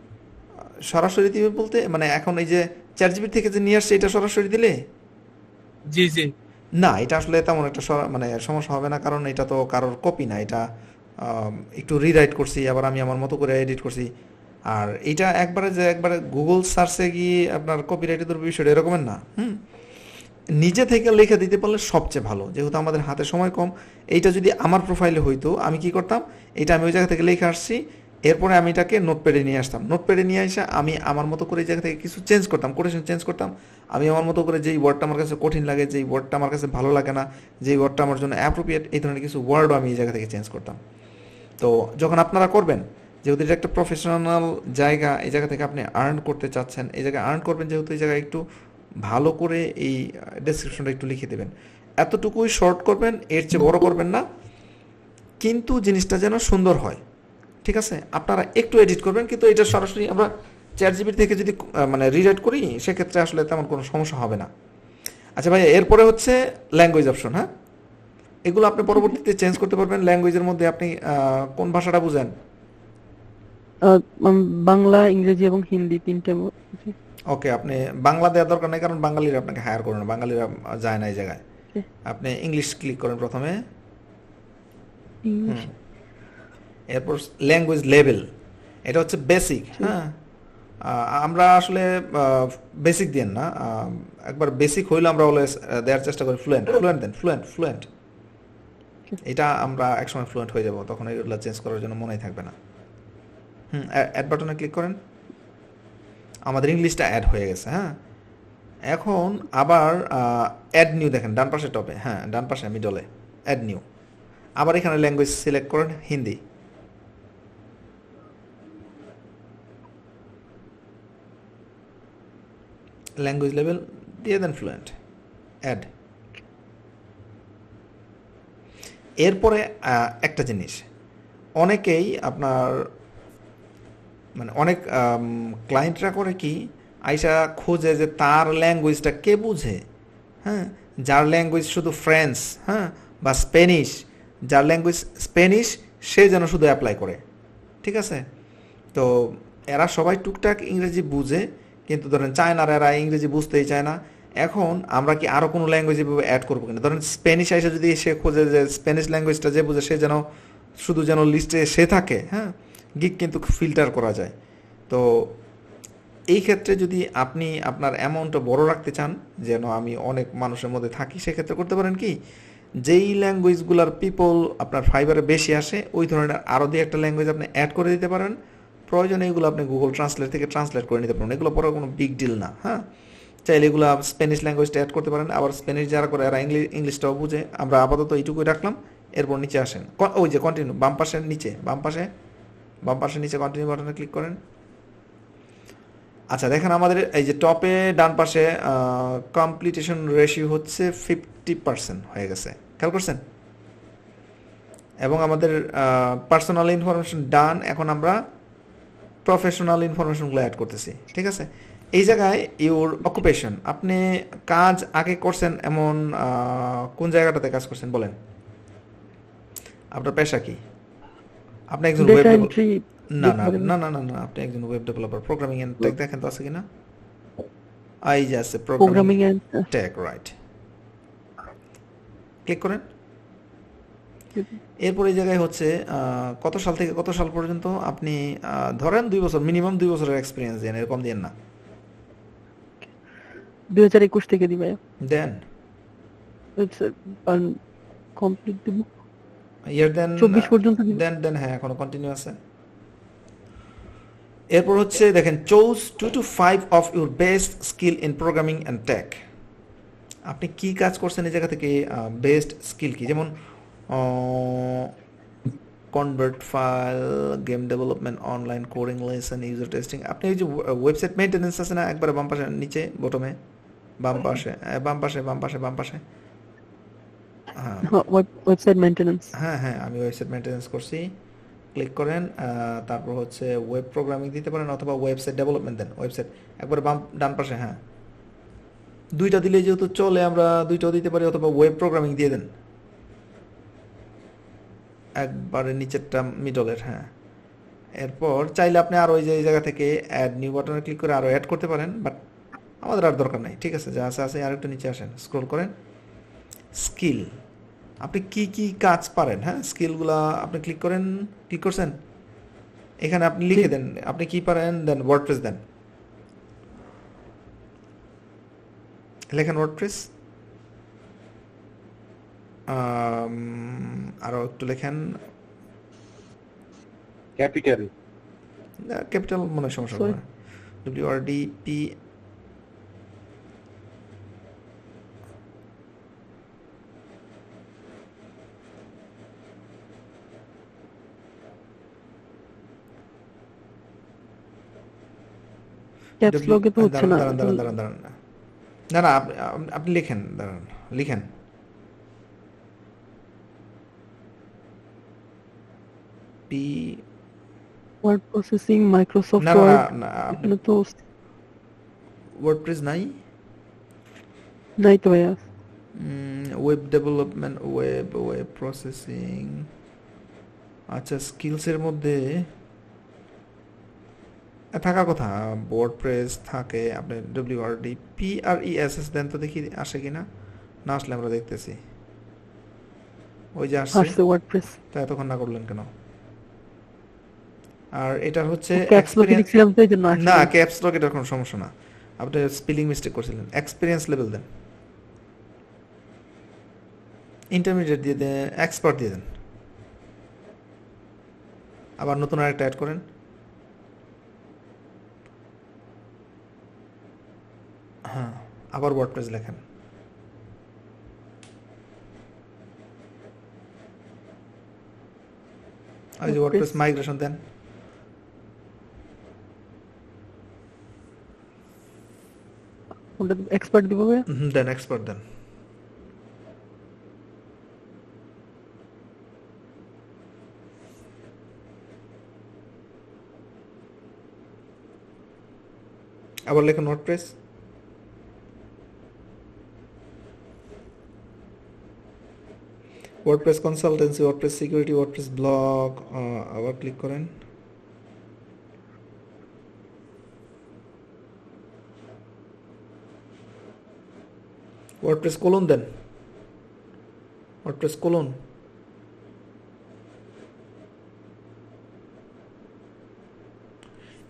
সরাসরি দিবে বলতে মানে এখন এই যে চার জিবি থেকে যে নিয়ে আসছে এটা সরাসরি দিলে জি জি না এটা আসলে তেমন একটা মানে সমস্যা হবে না কারণ এটা তো কারোর কপি না এটা একটু রিরাইট করছি আবার আমি আমার মতো করে এডিট করছি আর এটা একবারে যে একবারে গুগল সার্চে গিয়ে আপনার কপিরাইটের দুর্ব বিষয়টা এরকমের না হুম নিজে থেকে লিখে দিতে পারলে সবচেয়ে ভালো যেহেতু আমাদের হাতে সময় কম এইটা যদি আমার প্রোফাইলে হইতো আমি কি করতাম এটা আমি ওই জায়গা থেকে লিখে আসছি এরপরে আমি এটাকে নোটপ্যাডে নিয়ে আসতাম নোটপ্যাডে নিয়ে এসে আমি আমার মতো করে এই জায়গা থেকে কিছু চেঞ্জ করতাম কোটেশন চেঞ্জ করতাম আমি আমার মতো করে যেই ওয়ার্ডটা আমার কাছে কঠিন লাগে যেই ওয়ার্ডটা আমার কাছে ভালো লাগে না যেই ওয়ার্ডটা আমার জন্য অ্যাপ্রোপ্রিয়েট এই ধরনের কিছু ওয়ার্ডও আমি এই জায়গা থেকে চেঞ্জ করতাম তো যখন আপনারা করবেন যেহেতু এটা একটা প্রফেশনাল জায়গা এই জায়গা থেকে আপনি আর্ন করতে চাচ্ছেন এই জায়গায় আর্ন করবেন যেহেতু এই জায়গায় একটু ভালো করে এই ডেসক্রিপশনটা একটু লিখে দেবেন এতটুকুই শর্ট করবেন এর চেয়ে বড় করবেন না কিন্তু জিনিসটা যেন সুন্দর হয় ঠিক আছে আপনারা একটু এডিট করবেন কিন্তু এটা সরাসরি আমরা চার জিবি থেকে যদি মানে রিরাইট করি সেক্ষেত্রে আসলে তেমন কোনো সমস্যা হবে না আচ্ছা ভাই এরপরে হচ্ছে ল্যাঙ্গুয়েজ অপশন হ্যাঁ এগুলো আপনি পরবর্তীতে চেঞ্জ করতে পারবেন ল্যাঙ্গুয়েজের মধ্যে আপনি কোন ভাষাটা বুঝেন বাংলা ইংরেজি এবং হিন্দি তিনটে ওকে আপনি বাংলা দেওয়ার দরকার নেই কারণ বাঙালিরা আপনাকে হায়ার করে না বাঙালিরা যায় না এই জায়গায় আপনি ইংলিশ ক্লিক করেন প্রথমে ইংলিশ এরপর ল্যাঙ্গুয়েজ লেভেল এটা হচ্ছে বেসিক হ্যাঁ আমরা আসলে বেসিক দেন না একবার বেসিক হইলে আমরা অলওয়েজ দেওয়ার চেষ্টা করি ফ্লুয়েন্ট ফ্লুয়েন্ট দেন ফ্লুয়েন্ট ফ্লুয়েন্ট এটা আমরা একসময় ফ্লুয়েন্ট হয়ে যাব তখন এগুলো চেঞ্জ করার জন্য মনেই থাকবে না হুম অ্যাড বাটনে ক্লিক করেন আমাদের ইংলিশটা অ্যাড হয়ে গেছে হ্যাঁ এখন আবার অ্যাড নিউ দেখেন ডান পাশে টপে হ্যাঁ ডান পাশে মিডলে অ্যাড নিউ আবার এখানে ল্যাঙ্গুয়েজ সিলেক্ট করেন হিন্দি language level দিয়ে দেন ফ্লুয়েন্ট অ্যাড এরপরে একটা জিনিস অনেকেই আপনার মানে অনেক ক্লায়েন্টরা করে কি আইসা খোঁজে যে তার ল্যাঙ্গুয়েজটা কে বুঝে হ্যাঁ যার ল্যাঙ্গুয়েজ শুধু ফ্রেঞ্চ হ্যাঁ বা স্পেনিশ যার ল্যাঙ্গুয়েজ স্পেনিশ সে যেন শুধু অ্যাপ্লাই করে ঠিক আছে তো এরা সবাই টুকটাক ইংরেজি বুঝে কিন্তু ধরেন চায়নার এরা ইংরেজি বুঝতেই চায় না এখন আমরা কি আরও কোনো ল্যাঙ্গুয়েজ এভাবে অ্যাড করবো কিনা ধরেন স্প্যানিশ এসে যদি সে খোঁজে যে স্প্যানিশ ল্যাঙ্গুয়েজটা যে বোঝে সে যেন শুধু যেন লিস্টে সে থাকে হ্যাঁ গিক কিন্তু ফিল্টার করা যায় তো এই ক্ষেত্রে যদি আপনি আপনার অ্যামাউন্টটা বড় রাখতে চান যেন আমি অনেক মানুষের মধ্যে থাকি সেক্ষেত্রে করতে পারেন কি যেই ল্যাঙ্গুয়েজগুলোর পিপল আপনার ফাইবারে বেশি আসে ওই ধরনের আরও দিয়ে একটা ল্যাঙ্গুয়েজ আপনি অ্যাড করে দিতে পারেন প্রয়োজনে এগুলো আপনি গুগল ট্রান্সলেট থেকে ট্রান্সলেট করে নিতে পারেন এগুলো পরে কোনো বিগ ডিল না হ্যাঁ চাইলে এগুলো স্প্যানিশ ল্যাঙ্গুয়েজটা অ্যাড করতে পারেন আবার স্প্যানিশ যারা করে এরা ইংলিশ ইংলিশটাও বুঝে আমরা আপাতত এইটুকুই রাখলাম এরপর নিচে আসেন ওই যে কন্টিনিউ বাম পাশের নিচে বাম পাশে বাম পাশের নিচে কন্টিনিউ বাটনে ক্লিক করেন আচ্ছা দেখেন আমাদের এই যে টপে ডান পাশে কমপ্লিটেশন রেশিও হচ্ছে ফিফটি পার্সেন্ট হয়ে গেছে খেয়াল করছেন এবং আমাদের পার্সোনাল ইনফরমেশন ডান এখন আমরা প্রফেশনাল ইনফরমেশনগুলো অ্যাড করতেছি ঠিক আছে এই জায়গায় ইউর অকুপেশন আপনি কাজ আগে করছেন এমন কোন জায়গাটাতে কাজ করছেন বলেন আপনার পেশা কি আপনি একজন ওয়েব না না না না না না আপনি একজন web developer programming and tech দেখেন তো আছে কিনা আই যে আছে programming and tech right click করেন এরপরে এই জায়গায় হচ্ছে কত সাল থেকে কত সাল পর্যন্ত আপনি ধরেন দুই বছর মিনিমাম দুই বছরের এক্সপিরিয়েন্স দেন এরকম দেন না দুই হাজার একুশ থেকে দিবে দেন কমপ্লিট আচ্ছা, দিব ইয়ার দেন চব্বিশ পর্যন্ত দেন দেন হ্যাঁ এখনো কন্টিনিউ আছে এরপর হচ্ছে দেখেন choose two to five of your best skill in programming and tech আপনি কি কাজ করছেন এই জায়গা থেকে বেস্ট স্কিল কি যেমন uh, convert file game development online coding lesson user testing আপনি এই যে ওয়েবসাইট মেইনটেনেন্স uh, আছে না একবারে বাম পাশে নিচে বটমে বাম পাশে বাম পাশে বাম পাশে বাম পাশে হ্যাঁ ওয়েবসাইট মেইনটেনেন্স হ্যাঁ হ্যাঁ আমি ওয়েবসাইট মেনটেনেন্স করছি ক্লিক করেন তারপর হচ্ছে ওয়েব প্রোগ্রামিং দিতে পারেন অথবা ওয়েবসাইট ডেভেলপমেন্ট দেন ওয়েবসাইট একবারে বাম ডান পাশে হ্যাঁ দুইটা দিলে যেহেতু চলে আমরা দুইটাও দিতে পারি অথবা ওয়েব প্রোগ্রামিং দিয়ে দেন একবারে নিচেরটা মিডলের হ্যাঁ এরপর চাইলে আপনি আরও যে জায়গা থেকে অ্যাড নিউ বাটনে ক্লিক করে আরও অ্যাড করতে পারেন বাট আমাদের আর দরকার নাই ঠিক আছে যা আছে আছে আর একটু নিচে আসেন স্ক্রোল করেন স্কিল আপনি কি কি কাজ পারেন হ্যাঁ স্কিলগুলা আপনি ক্লিক করেন ক্লিক করছেন এখানে আপনি লিখে দেন আপনি কি পারেন দেন ওয়ার্ডপ্রেস দেন লেখেন ওয়ার্ডপ্রেস আরো একটু লেখেন ক্যাপিটাল ক্যাপিটাল মনে সমস্যা না W R D P caps লকে তো হচ্ছে না দাঁড়ান দাঁড়ান দাঁড়ান দাঁড়ান না না আপনি লিখেন দাঁড়ান লিখেন P word processing Microsoft Word এখানে wordpress nai নাই to yes ভাইয়া web development web web processing আচ্ছা স্কিলসের মধ্যে থাকা কথা প্রেস থাকে আপনি W R D P R E S S দেন তো দেখি আসে কিনা না আসলে আমরা দেখতেছি ওই যে আসছে ওয়ার্ডপ্রেস তা এতক্ষণ না করলেন কেন আর এটা হচ্ছে না ক্যাপস লক এটা কোনো সমস্যা না আপনি স্পেলিং মিস্টেক করছিলেন এক্সপিরিয়েন্স লেভেল দেন ইন্টারমিডিয়েট দিয়ে দেন এক্সপার্ট দিয়ে দেন আবার নতুন আরেকটা অ্যাড করেন হ্যাঁ আবার ওয়ার্ড পেজ লেখেন আর যে ওয়ার্ড পেজ মাইগ্রেশন দেন কোনটা এক্সপার্ট দিব ভাইয়া দেন এক্সপার্ট দেন আবার লেখা not press WordPress consultancy WordPress security WordPress blog আবার ক্লিক করেন ওয়ার্ডপ্রেস কোলন দেন ওয়ার্ডপ্রেস কোলন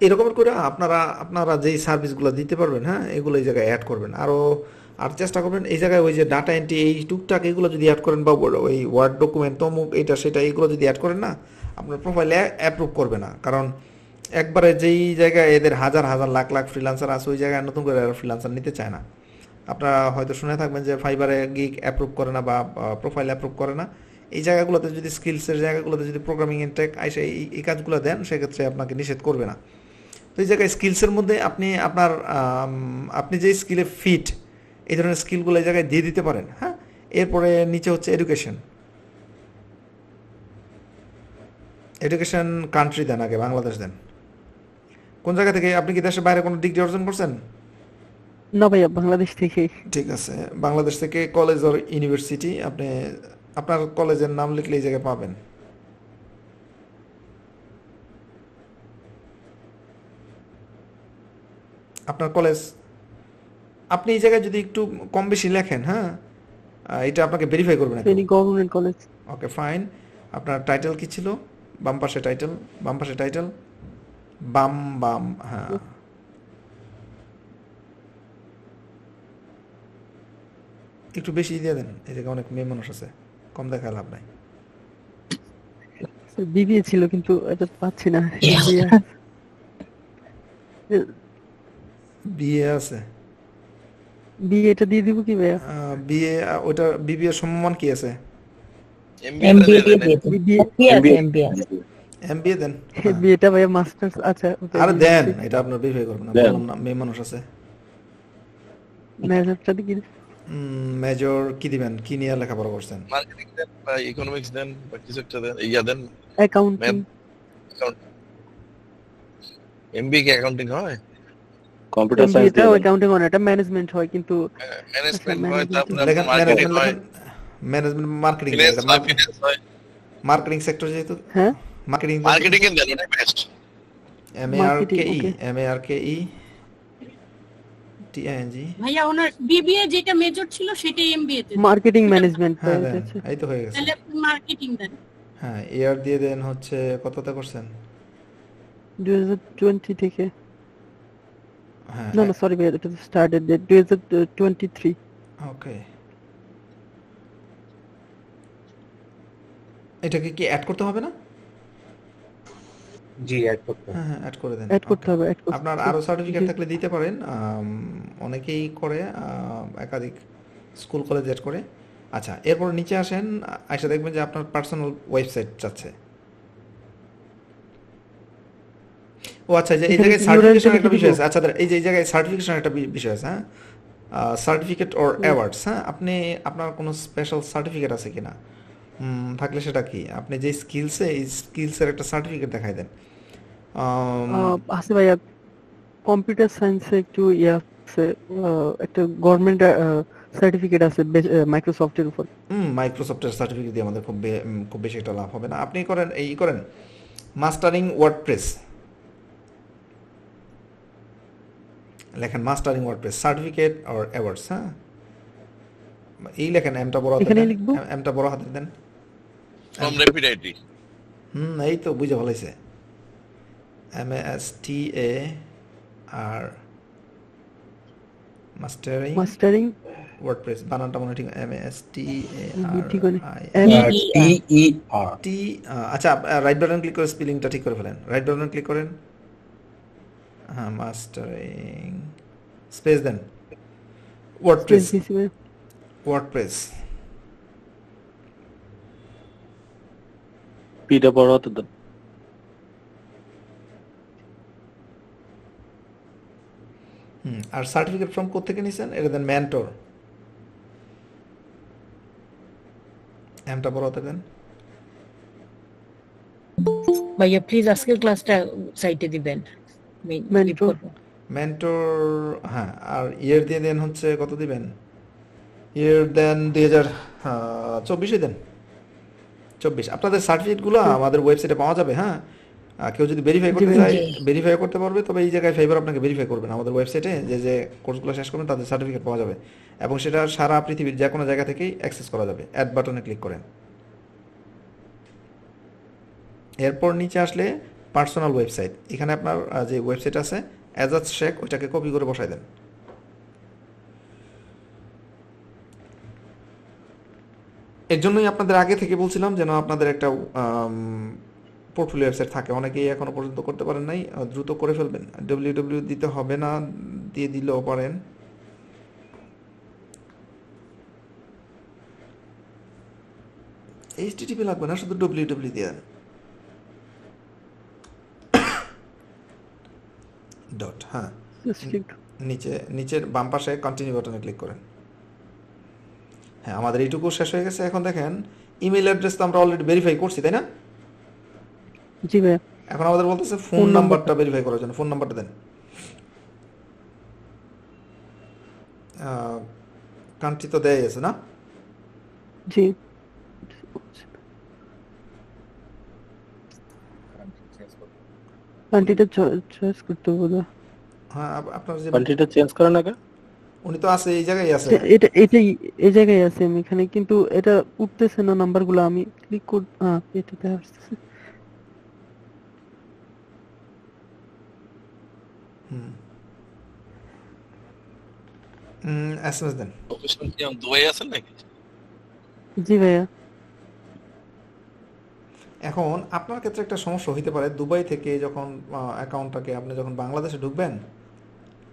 এরকম করে আপনারা আপনারা যেই সার্ভিসগুলো দিতে পারবেন হ্যাঁ এগুলো এই জায়গায় অ্যাড করবেন আরও আর চেষ্টা করবেন এই জায়গায় ওই যে ডাটা এন্ট্রি এই টুকটাক এগুলো যদি অ্যাড করেন বা ওই ওয়ার্ড ডকুমেন্ট তমুক এটা সেটা এগুলো যদি অ্যাড করেন না আপনার প্রোফাইলে অ্যাপ্রুভ করবে না কারণ একবারে যেই জায়গায় এদের হাজার হাজার লাখ লাখ ফ্রিলান্সার আছে ওই জায়গায় নতুন করে ফ্রিলান্সার নিতে চায় না আপনারা হয়তো শুনে থাকবেন যে ফাইবারে গিক অ্যাপ্রুভ করে না বা প্রোফাইল অ্যাপ্রুভ করে না এই জায়গাগুলোতে যদি স্কিলসের জায়গাগুলোতে যদি প্রোগ্রামিং ইনটেক আইসে এই কাজগুলো দেন সেক্ষেত্রে আপনাকে নিষেধ করবে না তো এই জায়গায় স্কিলসের মধ্যে আপনি আপনার আপনি যে স্কিলে ফিট এই ধরনের স্কিলগুলো এই জায়গায় দিয়ে দিতে পারেন হ্যাঁ এরপরে নিচে হচ্ছে এডুকেশন এডুকেশন কান্ট্রি দেন আগে বাংলাদেশ দেন কোন জায়গা থেকে আপনি কি দেশের বাইরে কোনো ডিগ্রি অর্জন করছেন বাংলাদেশ থেকে ঠিক আছে বাংলাদেশ থেকে কলেজ অর ইউনিভার্সিটি আপনি আপনার কলেজের নাম লিখলে এই জায়গায় পাবেন আপনার কলেজ আপনি এই জায়গায় যদি একটু কম বেশি লেখেন হ্যাঁ এটা আপনাকে ভেরিফাই করবেন গভর্নমেন্ট কলেজ ওকে ফাইন আপনার টাইটেল কি ছিল বাম পাশে টাইটেল বাম পাশে টাইটেল বাম বাম হ্যাঁ একটু বেশি দিয়ে দেন এদিকে অনেক মেয়ে মানুষ আছে কম দেখা লাভ নাই আচ্ছা, বিবিএ ছিল কিন্তু এটা পাচ্ছি না বিয়ে আছে দিয়ে দিব কি বিয়ে ওটা বিবিএ সম্মান কি আছে এমবিএ দেন বিয়েটা ভাইয়া মাস্টার্স আচ্ছা আরে দেন এটা আপনার বিয়ে করবেন না মেয়ে মানুষ আছে মেজর কি দিবেন কি নিয়ে লেখাপড়া করছেন মার্কেটিং দেন বা ইকোনমিক্স দেন বা কিছু একটা দেন ইয়া দেন অ্যাকাউন্টিং এমবি কি অ্যাকাউন্টিং হয় কম্পিউটার সায়েন্স এটা অ্যাকাউন্টিং হয় এটা ম্যানেজমেন্ট হয় কিন্তু ম্যানেজমেন্ট হয় তারপর মার্কেটিং হয় ম্যানেজমেন্ট মার্কেটিং মার্কেটিং সেক্টর যেহেতু হ্যাঁ মার্কেটিং মার্কেটিং এর দেন best M A R K E M A R K E T N G হ্যাঁ ভাইয়া ওনার বিবিএ যেটা মেজর ছিল সেটাই এমবিএ তে মার্কেটিং ম্যানেজমেন্ট হ্যাঁ এই তো হয়ে গেছে তাহলে মার্কেটিং দেন হ্যাঁ ইয়ার দিয়ে দেন হচ্ছে কতটা করছেন দুই থেকে হ্যাঁ না সরি ভাইয়া এটা তো স্টার্টেড ডেট ওকে এটাকে কি অ্যাড করতে হবে না জি অ্যাড করতে হ্যাঁ হ্যাঁ অ্যাড করে দেন অ্যাড করতে হবে অ্যাড করতে আপনার আরো সার্টিফিকেট থাকলে দিতে পারেন অনেকেই করে একাধিক স্কুল কলেজ অ্যাড করে আচ্ছা এরপর নিচে আসেন দেখবেন যে আপনার পার্সোনাল ওয়েবসাইট চাচ্ছে ও আচ্ছা এই জায়গায় সার্টিফিকেশন একটা বিষয় আছে আচ্ছা এই যে এই জায়গায় সার্টিফিকেশন একটা আচ্ছা, বিষয় আছে হ্যাঁ সার্টিফিকেট অর অ্যাওয়ার্ডস হ্যাঁ আপনি আপনার কোনো স্পেশাল সার্টিফিকেট আছে কিনা না থাকলে সেটা কি আপনি যে স্কিলসে এই স্কিলসের একটা সার্টিফিকেট দেখাই দেন আসি ভাইয়া কম্পিউটার সায়েন্সে একটু ইয়া আছে একটা গভর্নমেন্ট সার্টিফিকেট আছে মাইক্রোসফটের উপর হুম মাইক্রোসফটের সার্টিফিকেট দিয়ে আমাদের খুব খুব বেশি একটা লাভ হবে না আপনি করেন এই করেন মাস্টারিং ওয়ার্ডপ্রেস লেখেন mastering WordPress certificate or awards হ্যাঁ এই লেখেন এমটা বড় হাতে দেন এমটা বড় হাতে দেন ফ্রম র্যাপিড আইটি হুম এই তো বুঝে ভালোইছে M A S T A R mastering mastering WordPress বানানটা মনে ঠিক এম এস টি এ আর টি ই আর টি আচ্ছা রাইট বাটন ক্লিক করে স্পেলিংটা ঠিক করে ফেলেন রাইট বাটন ক্লিক করেন হ্যাঁ মাস্টারিং স্পেস দেন ওয়ার্ডপ্রেস মানে। WordPress pide borotdum. Hmm, হুম আর সার্টিফিকেট ফর্ম কোথা থেকে নিছেন এটা দেন মেন্টর এমটা বড় হতে দেন ভাইয়া প্লিজ আজকের ক্লাসটা সাইটে দিবেন মেন্টর হ্যাঁ আর ইয়ার দিয়ে দেন হচ্ছে কত দিবেন ইয়ার দেন দুই হাজার হ্যাঁ, চব্বিশে দেন চব্বিশ আপনাদের সার্টিফিকেটগুলো আমাদের ওয়েবসাইটে পাওয়া যাবে হ্যাঁ কেউ যদি ভেরিফাই করতে চায় ভেরিফাই করতে পারবে তবে এই জায়গায় ফেভার আপনাকে ভেরিফাই করবেন আমাদের ওয়েবসাইটে যে যে কোর্সগুলো শেষ করবেন তাদের সার্টিফিকেট পাওয়া যাবে এবং সেটা সারা পৃথিবীর যে কোনো জায়গা থেকেই অ্যাক্সেস করা যাবে অ্যাড বাটনে ক্লিক করেন এরপর নিচে আসলে পার্সোনাল ওয়েবসাইট এখানে আপনার যে ওয়েবসাইট আছে অ্যাজাজ শেখ ওইটাকে কপি করে বসাই দেন এর জন্যই আপনাদের আগে থেকে বলছিলাম যেন আপনাদের একটা পোর্টফোলিও ওয়েবসাইট থাকে অনেকেই এখনও পর্যন্ত করতে পারেন নাই দ্রুত করে ফেলবেন ডব্লিউ ডব্লিউ দিতে হবে না দিয়ে দিলেও পারেন এইচটিটিপি লাগবে না শুধু ডব্লিউ ডব্লিউ দিয়ে দেন ডট হ্যাঁ নিচে নিচের বাম পাশে কন্টিনিউ বাটনে ক্লিক করেন হ্যাঁ আমাদের এইটুকু শেষ হয়ে গেছে এখন দেখেন ইমেল অ্যাড্রেস তো আমরা অলরেডি ভেরিফাই করছি তাই না জি ভাই এখন আমাদের বলতেছে ফোন নাম্বারটা ভেরিফাই করার জন্য ফোন নাম্বারটা দেন কান্ট্রি তো দেয় আছে না জি কান্ট্রিটা চয়েস করতে হবে হ্যাঁ আপনার যে কান্ট্রিটা চেঞ্জ করা না কেন উনি তো আছে এই জায়গায় আছে আচ্ছা, এটা এটাই এই জায়গায় আছে আমি এখানে কিন্তু এটা উঠতেছে না গুলো আমি ক্লিক কর হ্যাঁ এটাতে আসতেছে হুম এসএমএস দেন দুবাই আছেন জি ভাইয়া এখন আপনার ক্ষেত্রে একটা সমস্যা হইতে পারে দুবাই থেকে যখন অ্যাকাউন্টটাকে আপনি যখন বাংলাদেশে ঢুকবেন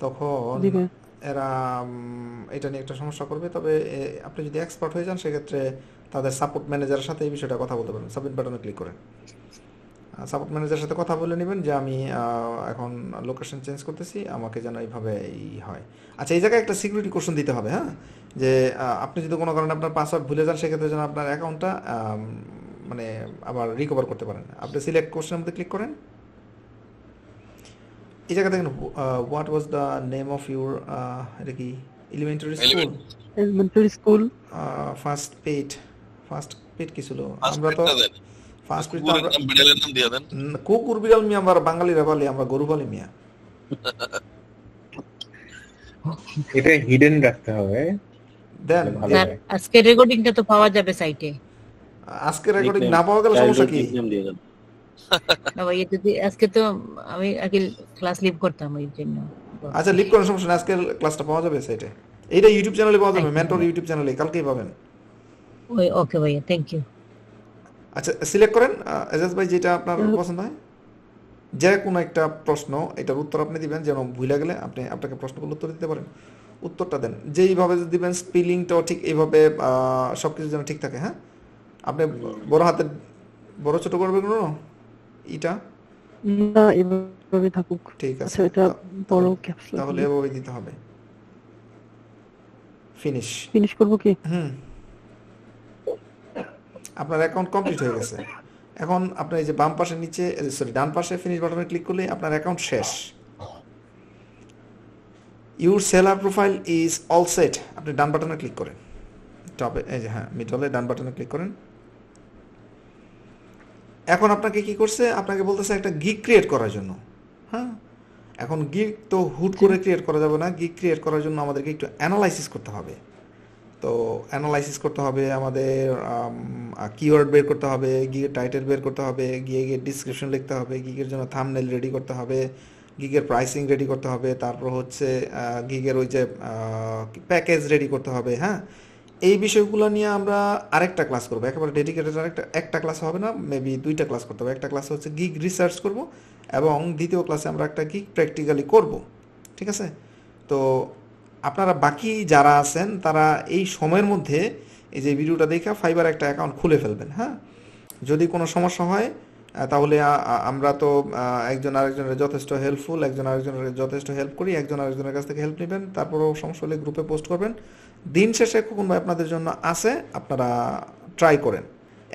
তখন এরা এটা নিয়ে একটা সমস্যা করবে তবে আপনি যদি এক্সপার্ট হয়ে যান সেক্ষেত্রে তাদের সাপোর্ট ম্যানেজারের সাথে এই বিষয়টা কথা বলতে পারেন সাবমিট বাটনে ক্লিক করে সাপোর্ট ম্যানেজারের সাথে কথা বলে নেবেন যে আমি এখন লোকেশন চেঞ্জ করতেছি আমাকে যেন এইভাবে এই হয় আচ্ছা এই জায়গায় একটা সিকিউরিটি কোশ্চেন দিতে হবে হ্যাঁ যে আপনি যদি কোনো কারণে আপনার পাসওয়ার্ড ভুলে যান সেক্ষেত্রে যেন আপনার অ্যাকাউন্টটা মানে আবার রিকভার করতে পারেন আপনি সিলেক্ট কোশ্চেনের মধ্যে ক্লিক করেন এই জায়গা দেখেন what was the name of your এটা কি elementary school elementary school first pet first pet কি ছিল আমরা তো ফার্স্ট পেড কুকুর বিড়াল মিয়া আমরা বাঙালিরা বলি আমরা গরু বলি মিয়া এটা হিডেন রাখতে হবে দেন আজকে রেকর্ডিংটা তো পাওয়া যাবে সাইটে আজকে রেকর্ডিং না পাওয়া গেলে সমস্যা কি বাবা আজকে তো আমি আগে ক্লাস লিভ করতাম ওই জন্য আচ্ছা লিভ করার সমস্যা আজকে ক্লাসটা পাওয়া যাবে সাইটে ইউটিউব চ্যানেলে পাওয়া যাবে মেন্টর ইউটিউব চ্যানেলে কালকেই পাবেন ওই ওকে থ্যাংক ইউ আচ্ছা সিলেক্ট করেন এজাজ ভাই যেটা আপনার পছন্দ হয় যে কোনো একটা প্রশ্ন এটার উত্তর আপনি দিবেন যেন ভুলে গেলে আপনি আপনাকে প্রশ্নগুলো উত্তর দিতে পারেন উত্তরটা দেন যেইভাবে যদি দিবেন স্পেলিংটাও ঠিক এইভাবে সব কিছু যেন ঠিক থাকে হ্যাঁ আপনি বড় হাতে বড় ছোট করবেন এটা না এভাবে থাকুক ঠিক আছে আচ্ছা, এটা বড় ক্যাপসুল তাহলে এভাবে দিতে হবে ফিনিশ ফিনিশ করব কি হুম আপনার অ্যাকাউন্ট কমপ্লিট হয়ে গেছে এখন আপনার এই যে বাম পাশে নিচে সরি ডান পাশে ফিনিশ বাটনে ক্লিক করলে আপনার অ্যাকাউন্ট শেষ your seller profile is all set আপনি ডান বাটনে ক্লিক করেন টপে এই যে হ্যাঁ মিডলে ডান বাটনে ক্লিক করেন এখন আপনাকে কি করছে আপনাকে বলতেছে একটা গিক ক্রিয়েট করার জন্য হ্যাঁ এখন গিক তো হুট আচ্ছা। করে ক্রিয়েট করা যাবে না গিক ক্রিয়েট করার জন্য আমাদেরকে একটু অ্যানালাইসিস করতে হবে তো অ্যানালাইসিস করতে হবে আমাদের কিওয়ার্ড বের করতে হবে গিগের টাইটেল বের করতে হবে গিয়ে গিয়ে ডিসক্রিপশন লিখতে হবে গিগের জন্য থামনেল রেডি করতে হবে গিগের প্রাইসিং রেডি করতে হবে তারপর হচ্ছে গিগের ওই যে প্যাকেজ রেডি করতে হবে হ্যাঁ এই বিষয়গুলো নিয়ে আমরা আরেকটা ক্লাস করবো একেবারে ডেডিকেটেড আরেকটা একটা ক্লাস হবে না মেবি দুইটা ক্লাস করতে হবে একটা ক্লাস হচ্ছে গিগ রিসার্চ করব এবং দ্বিতীয় ক্লাসে আমরা একটা গিগ প্র্যাকটিক্যালি করব ঠিক আছে তো আপনারা বাকি যারা আছেন তারা এই সময়ের মধ্যে এই যে ভিডিওটা দেখে ফাইবার একটা অ্যাকাউন্ট খুলে ফেলবেন হ্যাঁ যদি কোনো সমস্যা হয় তাহলে আমরা তো একজন আরেকজনের যথেষ্ট হেল্পফুল একজন আরেকজনের যথেষ্ট হেল্প করি একজন আরেকজনের কাছ থেকে হেল্প নেবেন তারপরেও সমস্যা হলে গ্রুপে পোস্ট করবেন দিন শেষে কখন ভাই আপনাদের জন্য আছে আপনারা ট্রাই করেন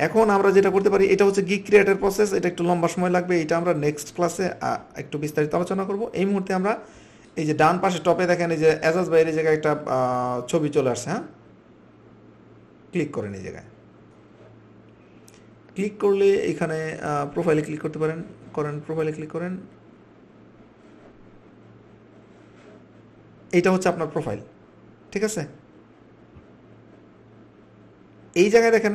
এখন আমরা যেটা করতে পারি এটা হচ্ছে গিক ক্রিয়েটের প্রসেস এটা একটু লম্বা সময় লাগবে এটা আমরা নেক্সট ক্লাসে একটু বিস্তারিত আলোচনা করব এই মুহূর্তে আমরা এই যে ডান পাশে টপে দেখেন এই যে এজাজ ভাইয়ের জায়গায় একটা ছবি চলে আসছে হ্যাঁ ক্লিক করেন এই জায়গায় ক্লিক করলে এখানে প্রোফাইলে ক্লিক করতে পারেন করেন প্রোফাইলে ক্লিক করেন এটা হচ্ছে আপনার প্রোফাইল ঠিক আছে এই জায়গায় দেখেন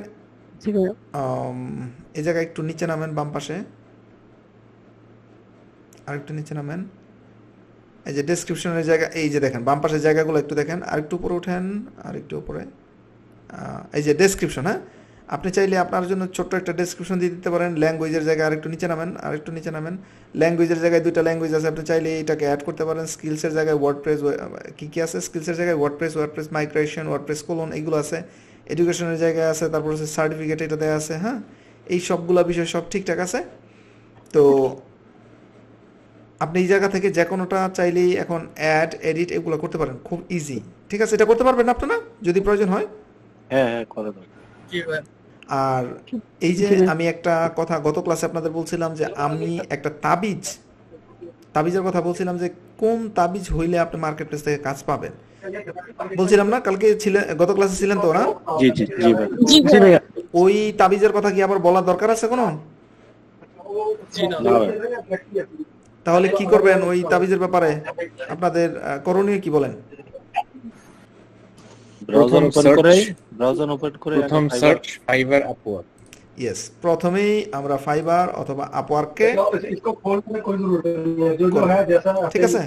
এই জায়গায় একটু নিচে নামেন বাম পাশে আরেকটু নিচে নামেন এই যে ডেসক্রিপশনের জায়গা এই যে দেখেন বাম পাশের জায়গাগুলো একটু দেখেন আরেকটু উপরে উঠেন আরেকটু উপরে এই যে ডেসক্রিপশন হ্যাঁ আপনি চাইলে আপনার জন্য ছোট্ট একটা ডেসক্রিপশন দিয়ে দিতে পারেন ল্যাঙ্গুয়েজের জায়গায় আর একটু নিচে নামেন আরেকটু নিচে নামেন ল্যাঙ্গুয়েজের জায়গায় দুইটা ল্যাঙ্গুয়েজ আছে আপনি চাইলে এটাকে অ্যাড করতে পারেন স্কিলসের জায়গায় ওয়ার্ডপ্রেস কী কী আছে স্কিলসের জায়গায় WordPress WordPress migration WordPress colon এইগুলো আছে এডুকেশনের জায়গায় আছে তারপর হচ্ছে সার্টিফিকেট এটা দেওয়া আছে হ্যাঁ এই সবগুলা বিষয় সব ঠিকঠাক আছে তো আপনি এই জায়গা থেকে যে কোনোটা চাইলেই এখন অ্যাড এডিট এগুলো করতে পারেন খুব ইজি ঠিক আছে এটা করতে পারবেন আপনারা যদি প্রয়োজন হয় হ্যাঁ হ্যাঁ আর এই যে আমি একটা কথা গত ক্লাসে আপনাদের বলছিলাম যে আমি একটা তাবিজ তাবিজের কথা বলছিলাম যে কোন তাবিজ হইলে আপনি মার্কেট প্লেস থেকে কাজ পাবেন বলছিলাম না কালকে ছিলেন গত ক্লাসে ছিলেন তো না জি জি জি ওই তাবিজের কথা কি আবার বলার দরকার আছে কোনো তাহলে কি করবেন ওই তাবিজের ব্যাপারে আপনাদের করণীয় কি বলেন প্রথমেই আমরা ফাইবার অথবা আপওয়ার্ককে ঠিক আছে